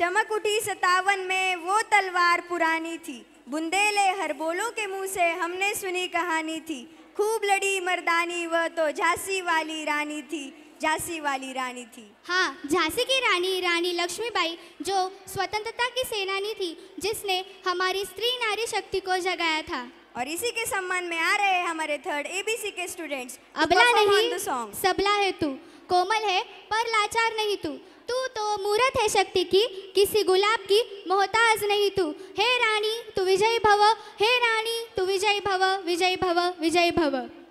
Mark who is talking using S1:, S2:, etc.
S1: चमक उठी सतावन में वो तलवार पुरानी थी बुंदेले हरबोलों के मुंह से हमने सुनी कहानी थी खूब लड़ी मर्दानी वह तो झांसी वाली रानी थी झांसी वाली रानी थी हाँ झांसी की रानी रानी
S2: लक्ष्मीबाई जो स्वतंत्रता की सेनानी थी जिसने हमारी स्त्री नारी शक्ति को जगाया था और इसी के सम्मान में आ रहे हैं हमारे थर्ड एबीसी के स्टूडेंट्स अबला नहीं सबला है तू कोमल है पर लाचार नहीं तू तो मूरत है शक्ति की किसी गुलाब की मोहताज नहीं तू हे रानी तू विजय भव हे रानी तू विजय भव विजय भव विजय भव